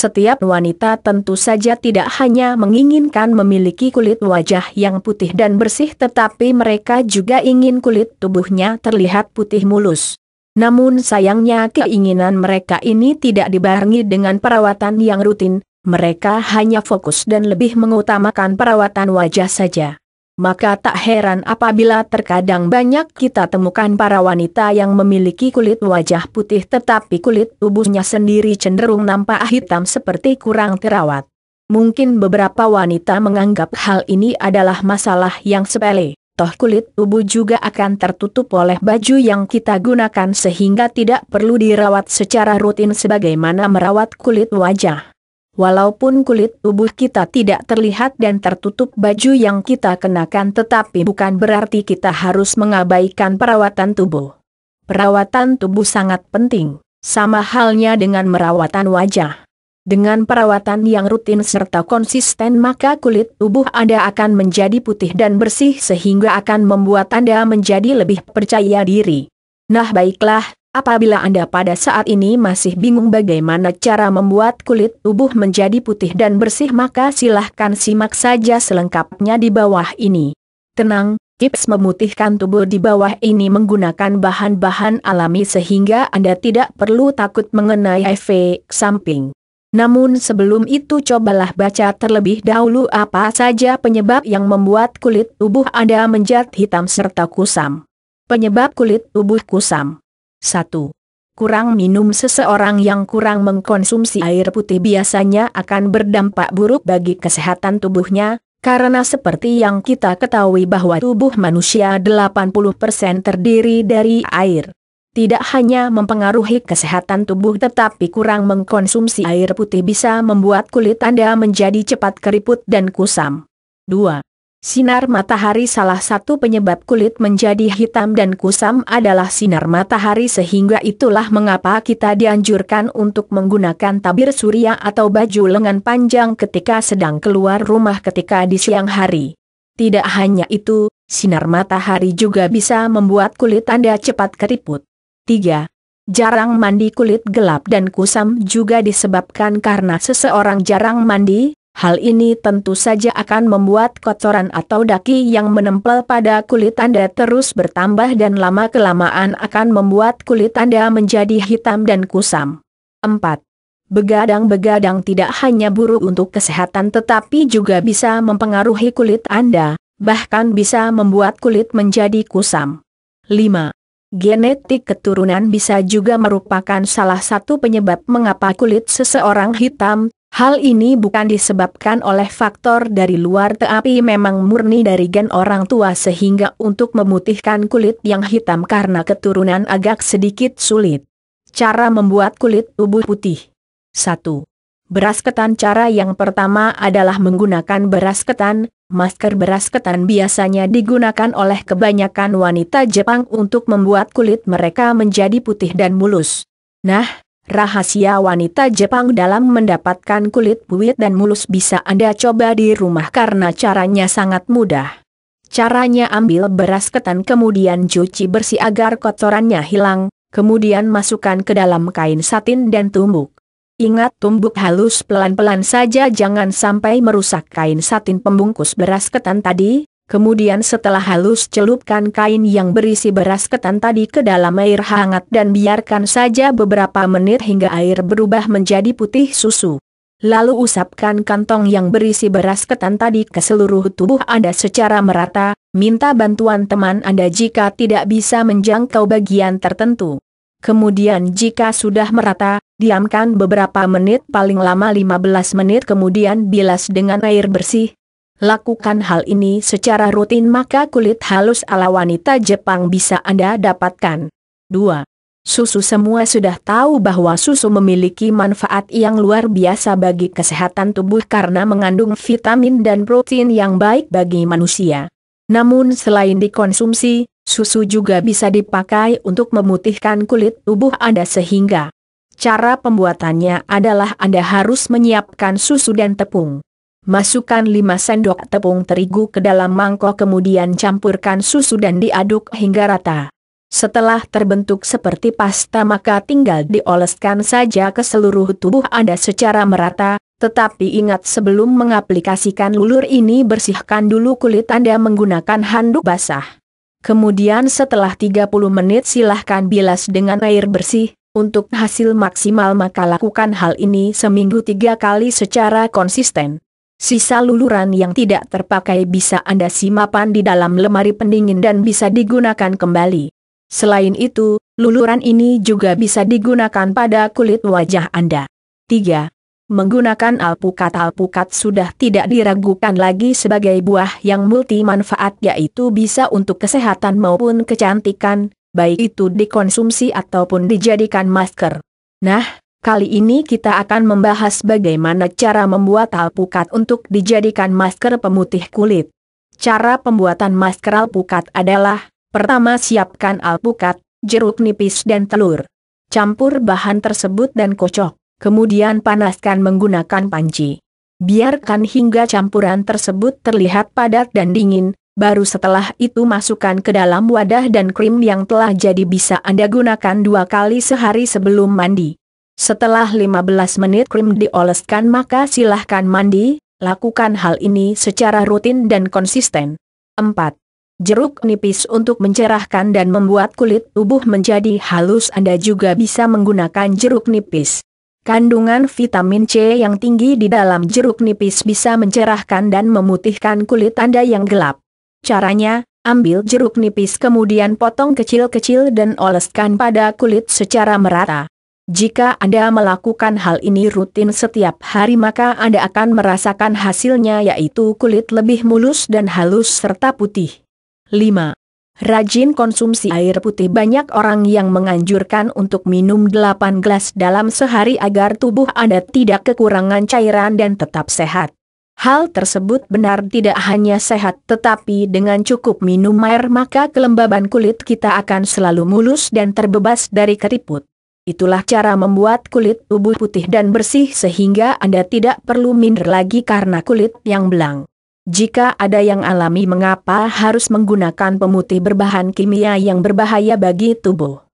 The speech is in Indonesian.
Setiap wanita tentu saja tidak hanya menginginkan memiliki kulit wajah yang putih dan bersih tetapi mereka juga ingin kulit tubuhnya terlihat putih mulus. Namun sayangnya keinginan mereka ini tidak dibarengi dengan perawatan yang rutin, mereka hanya fokus dan lebih mengutamakan perawatan wajah saja maka tak heran apabila terkadang banyak kita temukan para wanita yang memiliki kulit wajah putih tetapi kulit tubuhnya sendiri cenderung nampak hitam seperti kurang terawat. Mungkin beberapa wanita menganggap hal ini adalah masalah yang sepele. Toh kulit tubuh juga akan tertutup oleh baju yang kita gunakan sehingga tidak perlu dirawat secara rutin sebagaimana merawat kulit wajah. Walaupun kulit tubuh kita tidak terlihat dan tertutup baju yang kita kenakan tetapi bukan berarti kita harus mengabaikan perawatan tubuh. Perawatan tubuh sangat penting, sama halnya dengan merawatan wajah. Dengan perawatan yang rutin serta konsisten maka kulit tubuh Anda akan menjadi putih dan bersih sehingga akan membuat Anda menjadi lebih percaya diri. Nah baiklah, Apabila Anda pada saat ini masih bingung bagaimana cara membuat kulit tubuh menjadi putih dan bersih maka silahkan simak saja selengkapnya di bawah ini. Tenang, tips memutihkan tubuh di bawah ini menggunakan bahan-bahan alami sehingga Anda tidak perlu takut mengenai efek samping. Namun sebelum itu cobalah baca terlebih dahulu apa saja penyebab yang membuat kulit tubuh Anda menjadi hitam serta kusam. Penyebab kulit tubuh kusam 1. Kurang minum seseorang yang kurang mengkonsumsi air putih biasanya akan berdampak buruk bagi kesehatan tubuhnya, karena seperti yang kita ketahui bahwa tubuh manusia 80% terdiri dari air. Tidak hanya mempengaruhi kesehatan tubuh tetapi kurang mengkonsumsi air putih bisa membuat kulit Anda menjadi cepat keriput dan kusam. 2. Sinar matahari salah satu penyebab kulit menjadi hitam dan kusam adalah sinar matahari sehingga itulah mengapa kita dianjurkan untuk menggunakan tabir surya atau baju lengan panjang ketika sedang keluar rumah ketika di siang hari. Tidak hanya itu, sinar matahari juga bisa membuat kulit Anda cepat keriput. 3. Jarang mandi kulit gelap dan kusam juga disebabkan karena seseorang jarang mandi, Hal ini tentu saja akan membuat kotoran atau daki yang menempel pada kulit Anda terus bertambah dan lama-kelamaan akan membuat kulit Anda menjadi hitam dan kusam. 4. Begadang-begadang tidak hanya buruk untuk kesehatan tetapi juga bisa mempengaruhi kulit Anda, bahkan bisa membuat kulit menjadi kusam. 5. Genetik keturunan bisa juga merupakan salah satu penyebab mengapa kulit seseorang hitam Hal ini bukan disebabkan oleh faktor dari luar tetapi memang murni dari gen orang tua sehingga untuk memutihkan kulit yang hitam karena keturunan agak sedikit sulit. Cara membuat kulit tubuh putih 1. Beras ketan Cara yang pertama adalah menggunakan beras ketan, masker beras ketan biasanya digunakan oleh kebanyakan wanita Jepang untuk membuat kulit mereka menjadi putih dan mulus. Nah, Rahasia wanita Jepang dalam mendapatkan kulit buit dan mulus bisa Anda coba di rumah karena caranya sangat mudah. Caranya ambil beras ketan kemudian cuci bersih agar kotorannya hilang, kemudian masukkan ke dalam kain satin dan tumbuk. Ingat tumbuk halus pelan-pelan saja jangan sampai merusak kain satin pembungkus beras ketan tadi, Kemudian setelah halus celupkan kain yang berisi beras ketan tadi ke dalam air hangat dan biarkan saja beberapa menit hingga air berubah menjadi putih susu. Lalu usapkan kantong yang berisi beras ketan tadi ke seluruh tubuh Anda secara merata, minta bantuan teman Anda jika tidak bisa menjangkau bagian tertentu. Kemudian jika sudah merata, diamkan beberapa menit paling lama 15 menit kemudian bilas dengan air bersih, Lakukan hal ini secara rutin maka kulit halus ala wanita Jepang bisa Anda dapatkan. 2. Susu semua sudah tahu bahwa susu memiliki manfaat yang luar biasa bagi kesehatan tubuh karena mengandung vitamin dan protein yang baik bagi manusia. Namun selain dikonsumsi, susu juga bisa dipakai untuk memutihkan kulit tubuh Anda sehingga cara pembuatannya adalah Anda harus menyiapkan susu dan tepung. Masukkan 5 sendok tepung terigu ke dalam mangkok kemudian campurkan susu dan diaduk hingga rata. Setelah terbentuk seperti pasta maka tinggal dioleskan saja ke seluruh tubuh Anda secara merata, tetapi ingat sebelum mengaplikasikan lulur ini bersihkan dulu kulit Anda menggunakan handuk basah. Kemudian setelah 30 menit silahkan bilas dengan air bersih, untuk hasil maksimal maka lakukan hal ini seminggu tiga kali secara konsisten. Sisa luluran yang tidak terpakai bisa Anda simapan di dalam lemari pendingin dan bisa digunakan kembali. Selain itu, luluran ini juga bisa digunakan pada kulit wajah Anda. 3. Menggunakan alpukat Alpukat sudah tidak diragukan lagi sebagai buah yang multi manfaat yaitu bisa untuk kesehatan maupun kecantikan, baik itu dikonsumsi ataupun dijadikan masker. Nah, Kali ini kita akan membahas bagaimana cara membuat alpukat untuk dijadikan masker pemutih kulit. Cara pembuatan masker alpukat adalah, pertama siapkan alpukat, jeruk nipis dan telur. Campur bahan tersebut dan kocok, kemudian panaskan menggunakan panci. Biarkan hingga campuran tersebut terlihat padat dan dingin, baru setelah itu masukkan ke dalam wadah dan krim yang telah jadi bisa Anda gunakan dua kali sehari sebelum mandi. Setelah 15 menit krim dioleskan maka silahkan mandi, lakukan hal ini secara rutin dan konsisten. 4. Jeruk nipis untuk mencerahkan dan membuat kulit tubuh menjadi halus Anda juga bisa menggunakan jeruk nipis. Kandungan vitamin C yang tinggi di dalam jeruk nipis bisa mencerahkan dan memutihkan kulit Anda yang gelap. Caranya, ambil jeruk nipis kemudian potong kecil-kecil dan oleskan pada kulit secara merata. Jika Anda melakukan hal ini rutin setiap hari maka Anda akan merasakan hasilnya yaitu kulit lebih mulus dan halus serta putih. 5. Rajin konsumsi air putih Banyak orang yang menganjurkan untuk minum 8 gelas dalam sehari agar tubuh Anda tidak kekurangan cairan dan tetap sehat. Hal tersebut benar tidak hanya sehat tetapi dengan cukup minum air maka kelembaban kulit kita akan selalu mulus dan terbebas dari keriput. Itulah cara membuat kulit tubuh putih dan bersih sehingga Anda tidak perlu minder lagi karena kulit yang belang. Jika ada yang alami mengapa harus menggunakan pemutih berbahan kimia yang berbahaya bagi tubuh?